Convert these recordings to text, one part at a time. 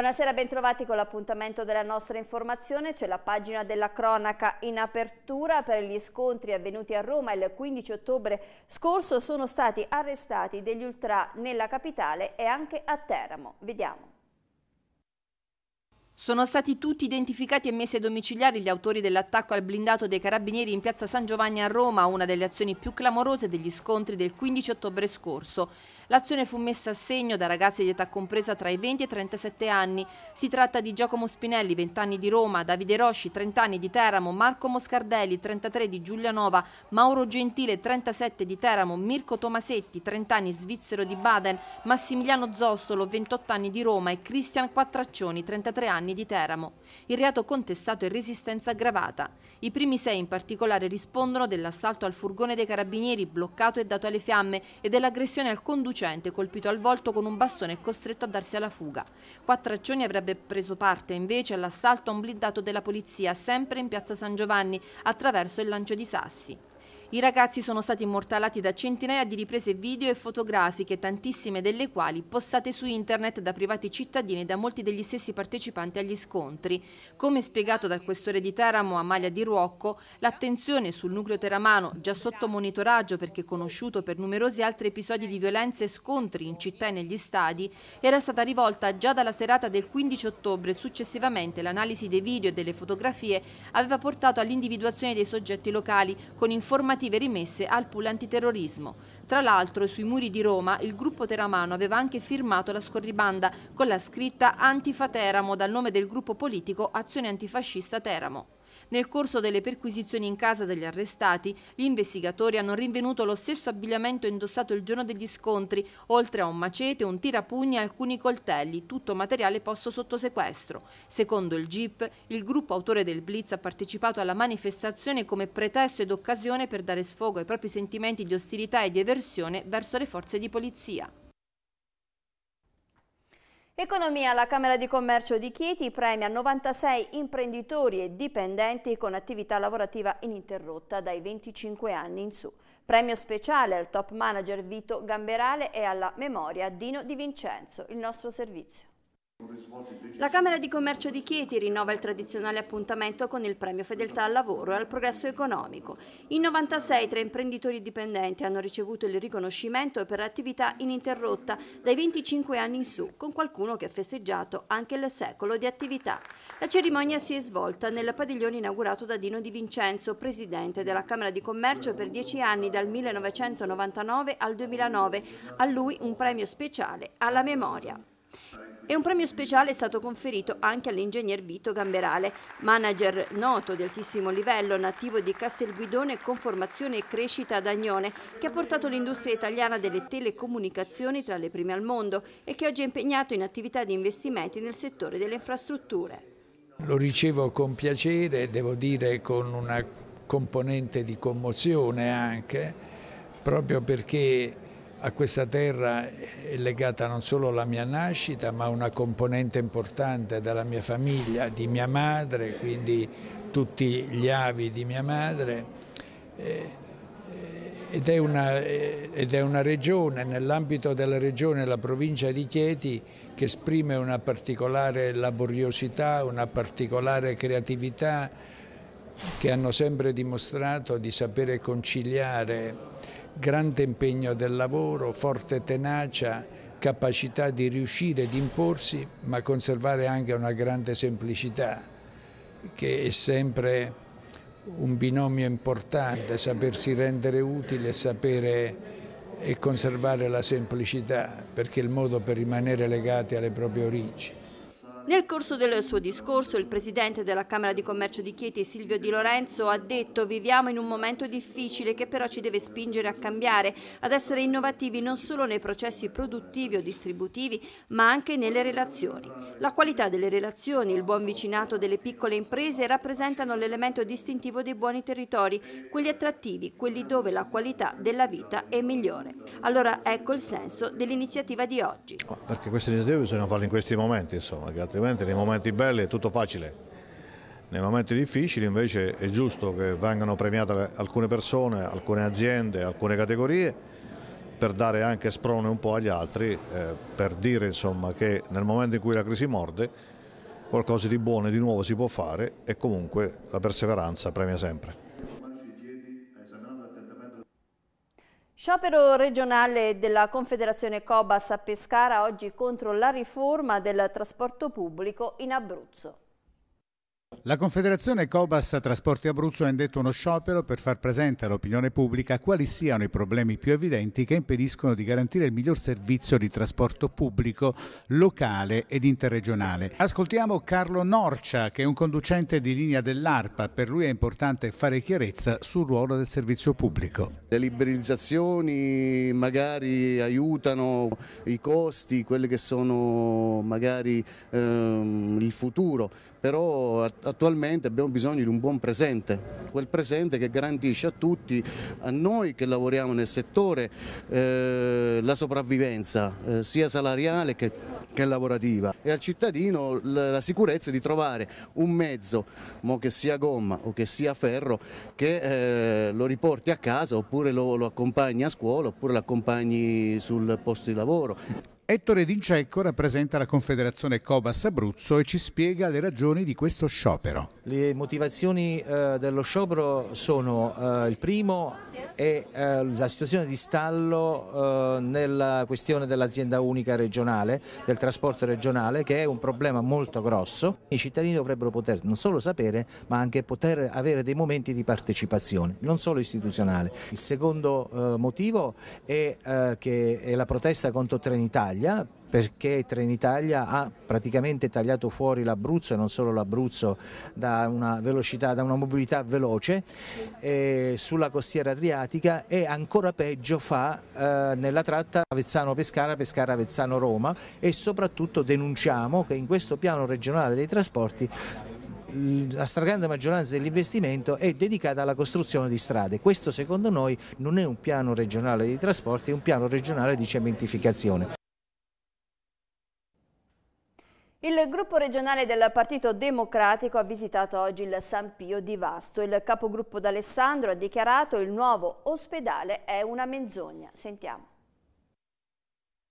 Buonasera, bentrovati con l'appuntamento della nostra informazione. C'è la pagina della cronaca in apertura per gli scontri avvenuti a Roma il 15 ottobre scorso. Sono stati arrestati degli ultra nella capitale e anche a Teramo. Vediamo. Sono stati tutti identificati e messi ai domiciliari gli autori dell'attacco al blindato dei carabinieri in piazza San Giovanni a Roma, una delle azioni più clamorose degli scontri del 15 ottobre scorso. L'azione fu messa a segno da ragazzi di età compresa tra i 20 e i 37 anni. Si tratta di Giacomo Spinelli, 20 anni di Roma, Davide Rosci, 30 anni di Teramo, Marco Moscardelli, 33 di Giulianova, Mauro Gentile, 37 di Teramo, Mirko Tomasetti, 30 anni svizzero di Baden, Massimiliano Zossolo, 28 anni di Roma e Cristian Quattraccioni, 33 anni anni di Teramo. Il reato contestato è resistenza aggravata. I primi sei in particolare rispondono dell'assalto al furgone dei carabinieri bloccato e dato alle fiamme e dell'aggressione al conducente colpito al volto con un bastone e costretto a darsi alla fuga. Quattraccioni avrebbe preso parte invece all'assalto a un blindato della polizia sempre in piazza San Giovanni attraverso il lancio di sassi. I ragazzi sono stati immortalati da centinaia di riprese video e fotografiche, tantissime delle quali postate su internet da privati cittadini e da molti degli stessi partecipanti agli scontri. Come spiegato dal questore di Teramo, Amalia Di Ruocco, l'attenzione sul nucleo teramano, già sotto monitoraggio perché conosciuto per numerosi altri episodi di violenza e scontri in città e negli stadi, era stata rivolta già dalla serata del 15 ottobre. Successivamente l'analisi dei video e delle fotografie aveva portato all'individuazione dei soggetti locali con informazioni normative rimesse al pool antiterrorismo. Tra l'altro sui muri di Roma il gruppo teramano aveva anche firmato la scorribanda con la scritta Antifa Teramo dal nome del gruppo politico Azione Antifascista Teramo. Nel corso delle perquisizioni in casa degli arrestati, gli investigatori hanno rinvenuto lo stesso abbigliamento indossato il giorno degli scontri, oltre a un macete, un tirapugni e alcuni coltelli, tutto materiale posto sotto sequestro. Secondo il GIP, il gruppo autore del Blitz ha partecipato alla manifestazione come pretesto ed occasione per dare sfogo ai propri sentimenti di ostilità e di eversione verso le forze di polizia. Economia, la Camera di Commercio di Chieti premia 96 imprenditori e dipendenti con attività lavorativa ininterrotta dai 25 anni in su. Premio speciale al top manager Vito Gamberale e alla memoria Dino Di Vincenzo, il nostro servizio. La Camera di Commercio di Chieti rinnova il tradizionale appuntamento con il premio Fedeltà al lavoro e al progresso economico. In 96 tre imprenditori dipendenti hanno ricevuto il riconoscimento per attività ininterrotta dai 25 anni in su, con qualcuno che ha festeggiato anche il secolo di attività. La cerimonia si è svolta nel padiglione inaugurato da Dino Di Vincenzo, presidente della Camera di Commercio per dieci anni dal 1999 al 2009, a lui un premio speciale alla memoria e un premio speciale è stato conferito anche all'ingegner Vito Gamberale, manager noto di altissimo livello, nativo di Castelguidone con formazione e crescita ad Agnone, che ha portato l'industria italiana delle telecomunicazioni tra le prime al mondo e che oggi è impegnato in attività di investimenti nel settore delle infrastrutture. Lo ricevo con piacere, devo dire con una componente di commozione anche, proprio perché a questa terra è legata non solo la mia nascita ma una componente importante della mia famiglia, di mia madre, quindi tutti gli avi di mia madre eh, ed è una, eh, ed è una regione, nell'ambito della regione la provincia di Chieti che esprime una particolare laboriosità, una particolare creatività che hanno sempre dimostrato di sapere conciliare grande impegno del lavoro, forte tenacia, capacità di riuscire, di imporsi, ma conservare anche una grande semplicità, che è sempre un binomio importante, sapersi rendere utile, sapere e conservare la semplicità, perché è il modo per rimanere legati alle proprie origini. Nel corso del suo discorso il presidente della Camera di Commercio di Chieti Silvio Di Lorenzo ha detto viviamo in un momento difficile che però ci deve spingere a cambiare, ad essere innovativi non solo nei processi produttivi o distributivi ma anche nelle relazioni. La qualità delle relazioni, il buon vicinato delle piccole imprese rappresentano l'elemento distintivo dei buoni territori, quelli attrattivi, quelli dove la qualità della vita è migliore. Allora ecco il senso dell'iniziativa di oggi. Perché queste iniziative bisogna farle in questi momenti insomma, che altrimenti altrimenti nei momenti belli è tutto facile. Nei momenti difficili invece è giusto che vengano premiate alcune persone, alcune aziende, alcune categorie per dare anche sprone un po' agli altri, eh, per dire insomma, che nel momento in cui la crisi morde qualcosa di buono e di nuovo si può fare e comunque la perseveranza premia sempre. Sciopero regionale della Confederazione Cobas a Pescara oggi contro la riforma del trasporto pubblico in Abruzzo. La Confederazione Cobas Trasporti Abruzzo ha indetto uno sciopero per far presente all'opinione pubblica quali siano i problemi più evidenti che impediscono di garantire il miglior servizio di trasporto pubblico locale ed interregionale. Ascoltiamo Carlo Norcia, che è un conducente di linea dell'ARPA. Per lui è importante fare chiarezza sul ruolo del servizio pubblico. Le liberalizzazioni magari aiutano i costi, quelli che sono magari ehm, il futuro, però attualmente abbiamo bisogno di un buon presente, quel presente che garantisce a tutti, a noi che lavoriamo nel settore, eh, la sopravvivenza eh, sia salariale che, che, lavorativa e al cittadino la, la, sicurezza di trovare un mezzo, mo che sia gomma o che sia ferro, che eh, lo riporti a casa oppure lo, lo accompagni a scuola oppure lo accompagni sul posto di lavoro. Ettore D'Incecco rappresenta la Confederazione Cobas Abruzzo e ci spiega le ragioni di questo sciopero. Le motivazioni eh, dello sciopero sono eh, il primo è eh, la situazione di stallo eh, nella questione dell'azienda unica regionale, del trasporto regionale che è un problema molto grosso. I cittadini dovrebbero poter non solo sapere ma anche poter avere dei momenti di partecipazione, non solo istituzionale. Il secondo eh, motivo è, eh, che è la protesta contro Trenitalia Trenitalia perché Trenitalia ha praticamente tagliato fuori l'Abruzzo e non solo l'Abruzzo da una velocità, da una mobilità veloce eh, sulla costiera adriatica e ancora peggio fa eh, nella tratta Avezzano-Pescara, Pescara-Avezzano-Roma e soprattutto denunciamo che in questo piano regionale dei trasporti la stragrande maggioranza dell'investimento è dedicata alla costruzione di strade. Questo secondo noi non è un piano regionale dei trasporti, è un piano regionale di cementificazione. Il gruppo regionale del Partito Democratico ha visitato oggi il San Pio di Vasto. Il capogruppo D'Alessandro ha dichiarato che il nuovo ospedale è una menzogna. Sentiamo.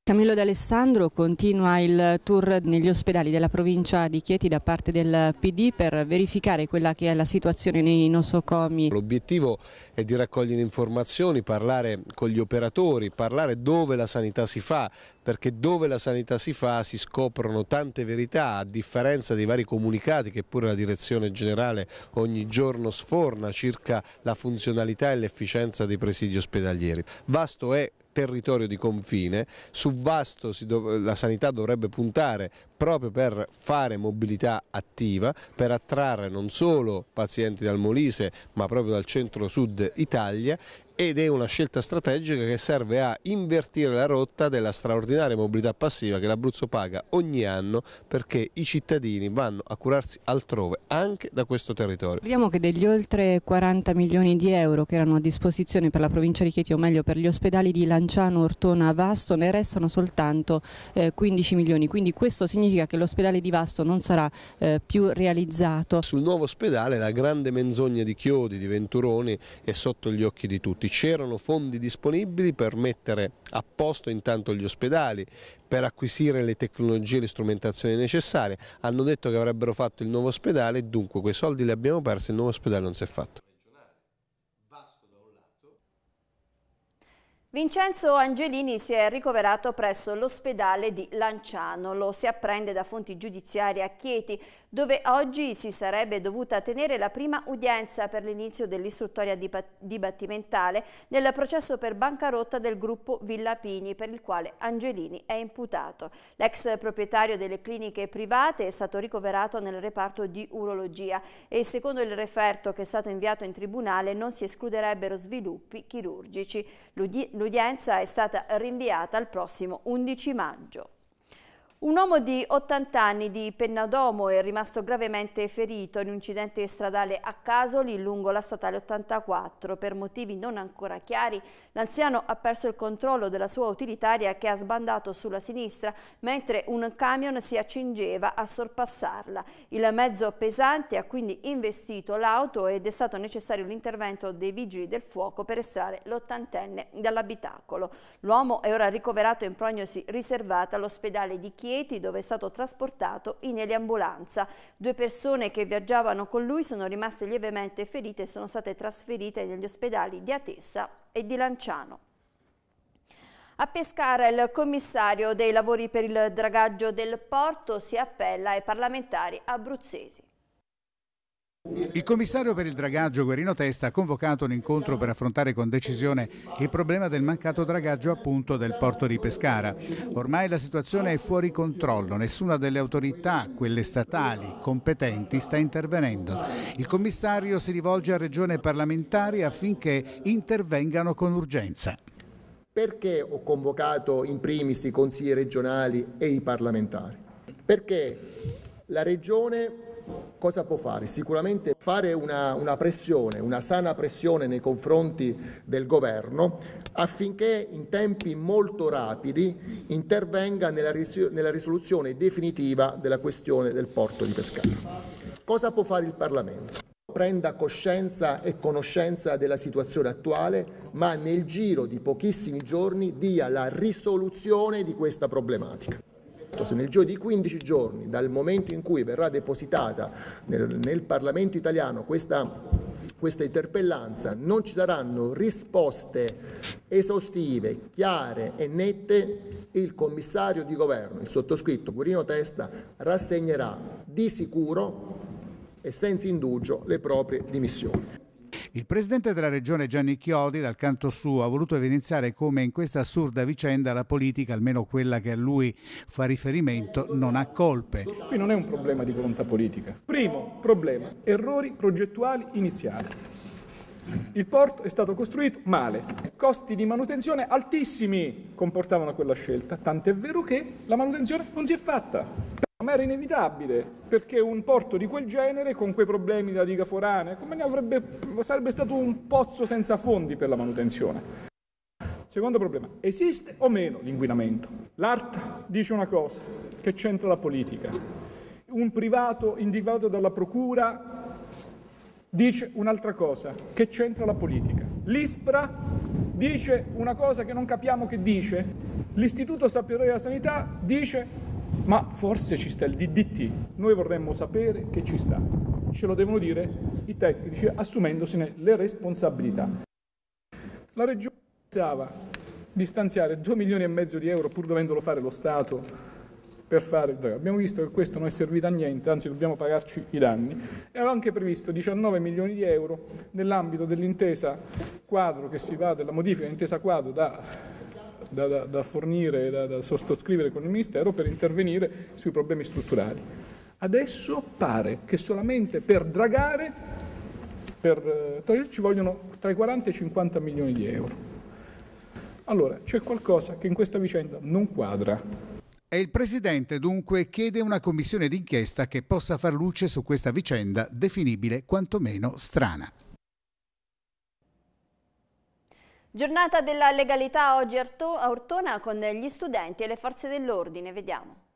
Camillo D'Alessandro continua il tour negli ospedali della provincia di Chieti da parte del PD per verificare quella che è la situazione nei nosocomi. L'obiettivo è di raccogliere informazioni, parlare con gli operatori, parlare dove la sanità si fa, perché dove la sanità si fa si scoprono tante verità a differenza dei vari comunicati che pure la direzione generale ogni giorno sforna circa la funzionalità e l'efficienza dei presidi ospedalieri. Vasto è territorio di confine, su vasto la sanità dovrebbe puntare proprio per fare mobilità attiva, per attrarre non solo pazienti dal Molise ma proprio dal centro-sud Italia ed è una scelta strategica che serve a invertire la rotta della straordinaria mobilità passiva che l'Abruzzo paga ogni anno perché i cittadini vanno a curarsi altrove anche da questo territorio. Vediamo che degli oltre 40 milioni di euro che erano a disposizione per la provincia di Chieti o meglio per gli ospedali di Lanciano, Ortona, Vasto ne restano soltanto 15 eh, milioni quindi questo significa che l'ospedale di Vasto non sarà eh, più realizzato. Sul nuovo ospedale la grande menzogna di Chiodi, di Venturoni è sotto gli occhi di tutti c'erano fondi disponibili per mettere a posto intanto gli ospedali, per acquisire le tecnologie e le strumentazioni necessarie, hanno detto che avrebbero fatto il nuovo ospedale, dunque quei soldi li abbiamo persi e il nuovo ospedale non si è fatto. Vincenzo Angelini si è ricoverato presso l'ospedale di Lanciano, lo si apprende da fonti giudiziarie a Chieti, dove oggi si sarebbe dovuta tenere la prima udienza per l'inizio dell'istruttoria dibattimentale nel processo per bancarotta del gruppo Villa Pini, per il quale Angelini è imputato. L'ex proprietario delle cliniche private è stato ricoverato nel reparto di urologia e secondo il referto che è stato inviato in tribunale non si escluderebbero sviluppi chirurgici. L'udienza è stata rinviata al prossimo 11 maggio. Un uomo di 80 anni di Pennadomo è rimasto gravemente ferito in un incidente stradale a Casoli lungo la statale 84. Per motivi non ancora chiari, l'anziano ha perso il controllo della sua utilitaria che ha sbandato sulla sinistra mentre un camion si accingeva a sorpassarla. Il mezzo pesante ha quindi investito l'auto ed è stato necessario l'intervento dei vigili del fuoco per estrarre l'ottantenne dall'abitacolo. L'uomo è ora ricoverato in prognosi riservata all'ospedale di Chiesa Chieti dove è stato trasportato in eliambulanza. Due persone che viaggiavano con lui sono rimaste lievemente ferite e sono state trasferite negli ospedali di Atessa e di Lanciano. A Pescara il commissario dei lavori per il dragaggio del porto si appella ai parlamentari abruzzesi. Il commissario per il dragaggio Guerino Testa ha convocato un incontro per affrontare con decisione il problema del mancato dragaggio appunto del porto di Pescara. Ormai la situazione è fuori controllo, nessuna delle autorità, quelle statali, competenti, sta intervenendo. Il commissario si rivolge a regione parlamentari affinché intervengano con urgenza. Perché ho convocato in primis i consigli regionali e i parlamentari? Perché la regione cosa può fare? Sicuramente fare una, una, pressione, una sana pressione nei confronti del governo affinché in tempi molto rapidi intervenga nella, ris- nella risoluzione definitiva della questione del porto di Pescara. Cosa può fare il Parlamento? prenda coscienza e conoscenza della situazione attuale, ma nel giro di pochissimi giorni dia la risoluzione di questa problematica. Esatto, se nel giro di 15 giorni, dal momento in cui verrà depositata nel, nel Parlamento italiano questa questa interpellanza non ci saranno risposte esaustive, chiare e nette, il commissario di governo, il sottoscritto Guerino Testa, rassegnerà di sicuro e senza indugio le proprie dimissioni. Il presidente della regione Gianni Chiodi, dal canto suo, ha voluto evidenziare come in questa assurda vicenda la politica, almeno quella che a lui fa riferimento, non ha colpe. Qui non è un problema di volontà politica. Primo problema, errori progettuali iniziali. Il porto è stato costruito male, costi di manutenzione altissimi comportavano quella scelta, tant'è vero che la manutenzione non si è fatta. Ma era inevitabile, perché un porto di quel genere, con quei problemi della diga forana, avrebbe, sarebbe stato un pozzo senza fondi per la manutenzione. Secondo problema, esiste o meno l'inquinamento? L'ART dice una cosa, che c'entra la politica. Un privato indicato dalla procura dice un'altra cosa, che c'entra la politica. L'ISPRA dice una cosa che non capiamo che dice. L'Istituto Sapere della Sanità dice ma forse ci sta il DDT. Noi vorremmo sapere che ci sta. Ce lo devono dire i tecnici assumendosene le responsabilità. La Regione pensava di stanziare 2 milioni e mezzo di euro pur dovendolo fare lo Stato per fare Abbiamo visto che questo non è servito a niente, anzi dobbiamo pagarci i danni. E aveva anche previsto 19 milioni di euro nell'ambito dell'intesa quadro che si va, della modifica dell'intesa quadro da da, da, da fornire, da, da sottoscrivere con il Ministero per intervenire sui problemi strutturali. Adesso pare che solamente per dragare, per eh, togliere, ci vogliono tra i 40 e i 50 milioni di euro. Allora, c'è qualcosa che in questa vicenda non quadra. E il Presidente dunque chiede una commissione d'inchiesta che possa far luce su questa vicenda definibile quantomeno strana. Giornata della legalità oggi a Ortona con gli studenti e le forze dell'ordine, vediamo.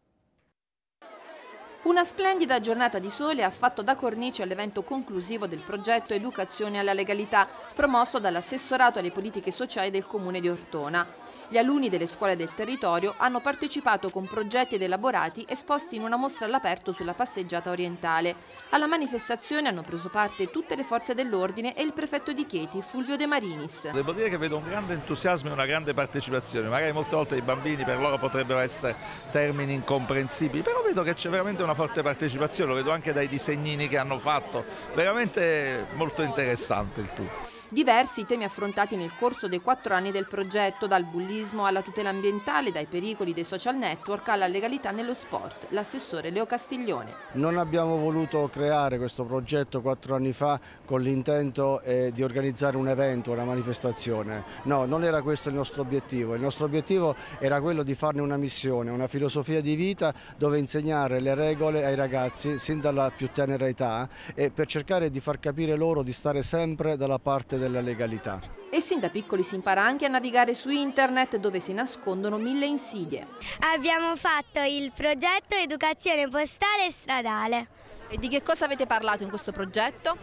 Una splendida giornata di sole ha fatto da cornice all'evento conclusivo del progetto Educazione alla legalità, promosso dall'assessorato alle politiche sociali del comune di Ortona. Gli alunni delle scuole del territorio hanno partecipato con progetti ed elaborati esposti in una mostra all'aperto sulla passeggiata orientale. Alla manifestazione hanno preso parte tutte le forze dell'ordine e il prefetto di Chieti, Fulvio De Marinis. Devo dire che vedo un grande entusiasmo e una grande partecipazione. Magari molte volte i bambini per loro potrebbero essere termini incomprensibili, però vedo che c'è veramente una una forte partecipazione, lo vedo anche dai disegnini che hanno fatto, veramente molto interessante il tutto. Diversi i temi affrontati nel corso dei quattro anni del progetto, dal bullismo alla tutela ambientale, dai pericoli dei social network alla legalità nello sport, l'assessore Leo Castiglione. Non abbiamo voluto creare questo progetto quattro anni fa con l'intento eh, di organizzare un evento, una manifestazione. No, non era questo il nostro obiettivo. Il nostro obiettivo era quello di farne una missione, una filosofia di vita dove insegnare le regole ai ragazzi sin dalla più tenera età e per cercare di far capire loro di stare sempre dalla parte del della legalità. E sin da piccoli si impara anche a navigare su internet dove si nascondono mille insidie. Abbiamo fatto il progetto Educazione Postale e Stradale. E di che cosa avete parlato in questo progetto?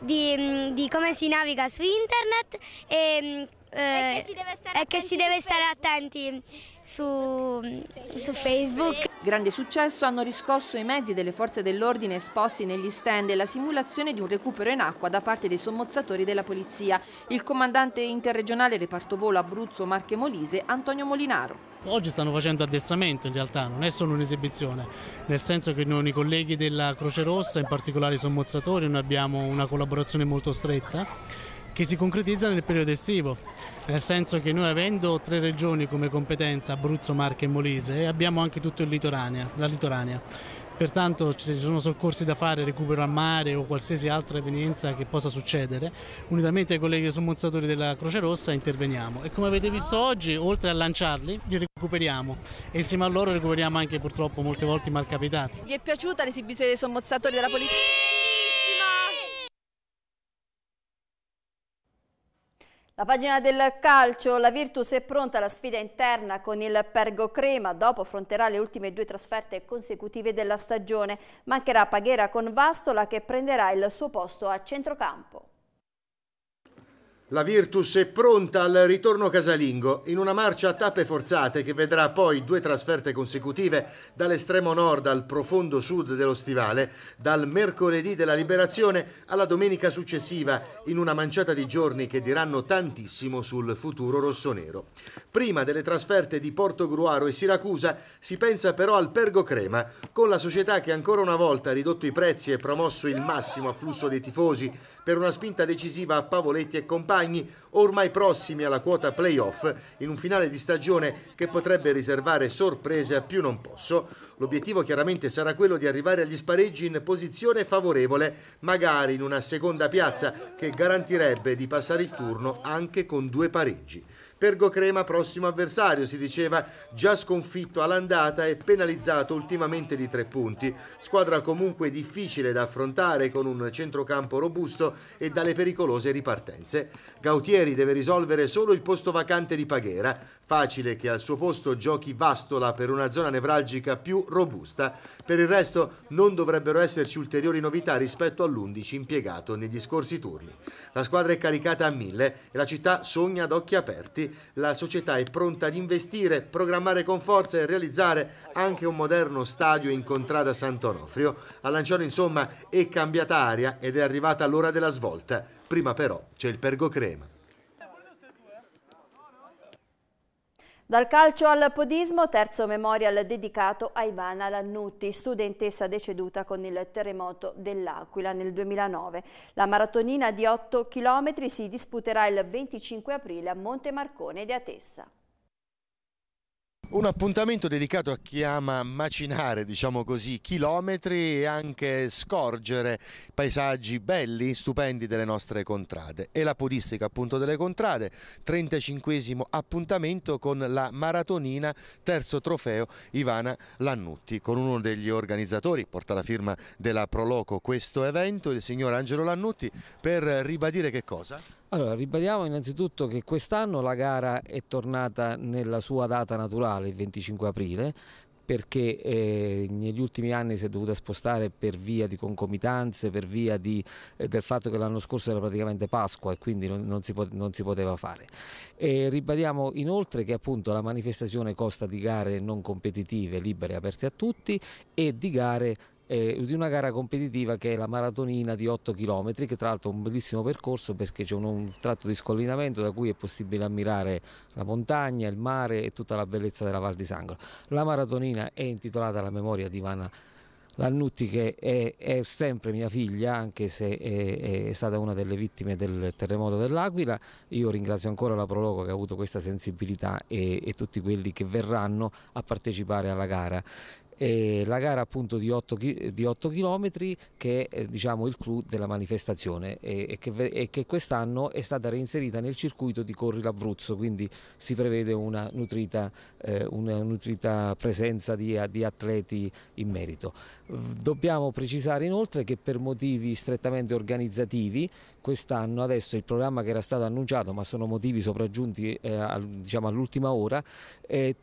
Di, mm, di come si naviga su internet e, mm, eh, e che si deve stare attenti, si deve stare attenti su, mm, su Facebook. Grande successo hanno riscosso i mezzi delle forze dell'ordine esposti negli stand e la simulazione di un recupero in acqua da parte dei sommozzatori della polizia. Il comandante interregionale reparto volo Abruzzo Marche Molise Antonio Molinaro. Oggi stanno facendo addestramento in realtà, non è solo un'esibizione, nel senso che con i colleghi della Croce Rossa, in particolare i sommozzatori, noi abbiamo una collaborazione molto stretta che si concretizza nel periodo estivo, nel senso che noi avendo tre regioni come competenza, Abruzzo, Marche e Molise, abbiamo anche tutto il litoranea, la litoranea. Pertanto se ci sono soccorsi da fare, recupero a mare o qualsiasi altra evenienza che possa succedere, unitamente ai colleghi sommozzatori della Croce Rossa interveniamo. E come avete visto oggi, oltre a lanciarli, li recuperiamo e insieme a loro recuperiamo anche purtroppo molte volte i malcapitati. Vi è piaciuta l'esibizione dei sommozzatori della polizia? La pagina del calcio, la Virtus è pronta alla sfida interna con il Pergo Crema, dopo affronterà le ultime due trasferte consecutive della stagione. Mancherà Paghera con Vastola che prenderà il suo posto a centrocampo. La Virtus è pronta al ritorno casalingo in una marcia a tappe forzate che vedrà poi due trasferte consecutive dall'estremo nord al profondo sud dello Stivale, dal mercoledì della liberazione alla domenica successiva in una manciata di giorni che diranno tantissimo sul futuro rossonero. Prima delle trasferte di Porto Gruaro e Siracusa si pensa però al Pergo Crema, con la società che ancora una volta ha ridotto i prezzi e promosso il massimo afflusso dei tifosi per una spinta decisiva a Pavoletti e compagni compagni ormai prossimi alla quota playoff in un finale di stagione che potrebbe riservare sorprese a più non posso. L'obiettivo chiaramente sarà quello di arrivare agli spareggi in posizione favorevole, magari in una seconda piazza che garantirebbe di passare il turno anche con due pareggi. Pergo Crema prossimo avversario, si diceva già sconfitto all'andata e penalizzato ultimamente di tre punti. Squadra comunque difficile da affrontare con un centrocampo robusto e dalle pericolose ripartenze. Gautieri deve risolvere solo il posto vacante di Paghera, facile che al suo posto giochi Vastola per una zona nevralgica più robusta. Per il resto non dovrebbero esserci ulteriori novità rispetto all'11 impiegato negli scorsi turni. La squadra è caricata a mille e la città sogna ad occhi aperti la società è pronta ad investire, programmare con forza e realizzare anche un moderno stadio in contrada Sant'Onofrio. A Lanciano insomma è cambiata aria ed è arrivata l'ora della svolta. Prima però c'è il Pergo Crema. Dal calcio al podismo, terzo memorial dedicato a Ivana Lannutti, studentessa deceduta con il terremoto dell'Aquila nel 2009. La maratonina di 8 km si disputerà il 25 aprile a Monte Marcone di Atessa. Un appuntamento dedicato a chi ama macinare, diciamo così, chilometri e anche scorgere paesaggi belli, stupendi delle nostre contrade. E la podistica appunto delle contrade, 35 appuntamento con la maratonina, terzo trofeo Ivana Lannutti, con uno degli organizzatori, porta la firma della Proloco questo evento, il signor Angelo Lannutti, per ribadire che cosa? Allora, ribadiamo innanzitutto che quest'anno la gara è tornata nella sua data naturale, il 25 aprile, perché eh, negli ultimi anni si è dovuta spostare per via di concomitanze, per via di, eh, del fatto che l'anno scorso era praticamente Pasqua e quindi non, non, si, non si, poteva fare. E ribadiamo inoltre che appunto la manifestazione costa di gare non competitive, libere e aperte a tutti e di gare eh, di una gara competitiva che è la maratonina di 8 km, che tra l'altro è un bellissimo percorso perché c'è un, un tratto di scollinamento da cui è possibile ammirare la montagna, il mare e tutta la bellezza della Val di Sangro. La maratonina è intitolata alla memoria di Ivana Lannutti che è, è, sempre mia figlia anche se è, è, stata una delle vittime del terremoto dell'Aquila io ringrazio ancora la Prologo che ha avuto questa sensibilità e, e tutti quelli che verranno a partecipare alla gara eh, la gara appunto di 8, di 8 km che è diciamo, il clou della manifestazione e, e che, e che quest'anno è stata reinserita nel circuito di Corri l'Abruzzo, quindi si prevede una nutrita, eh, una nutrita presenza di, di, atleti in merito. Dobbiamo precisare inoltre che per motivi strettamente organizzativi quest'anno adesso il programma che era stato annunciato ma sono motivi sopraggiunti eh, diciamo all'ultima ora,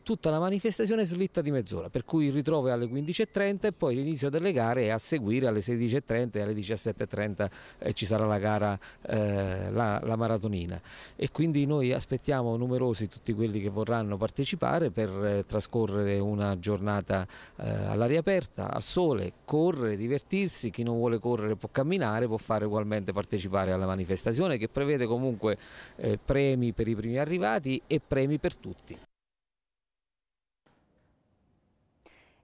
tutta la manifestazione è slitta di mezz'ora per cui il ritrovo è 9 alle 15.30 e poi l'inizio delle gare è a seguire alle 16.30 e alle 17.30 eh, ci sarà la gara, eh, la, la, maratonina e quindi noi aspettiamo numerosi tutti quelli che vorranno partecipare per eh, trascorrere una giornata eh, all'aria aperta, al sole, correre, divertirsi, chi non vuole correre può camminare, può fare ugualmente partecipare alla manifestazione che prevede comunque eh, premi per i primi arrivati e premi per tutti.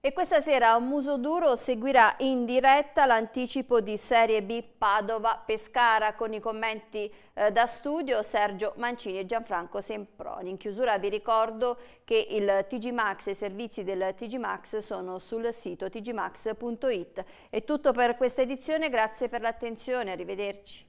E questa sera a Muso Duro seguirà in diretta l'anticipo di Serie B Padova-Pescara con i commenti eh, da studio Sergio Mancini e Gianfranco Semproni. In chiusura vi ricordo che il TG Max e i servizi del TG Max sono sul sito tgmax.it. È tutto per questa edizione, grazie per l'attenzione, arrivederci.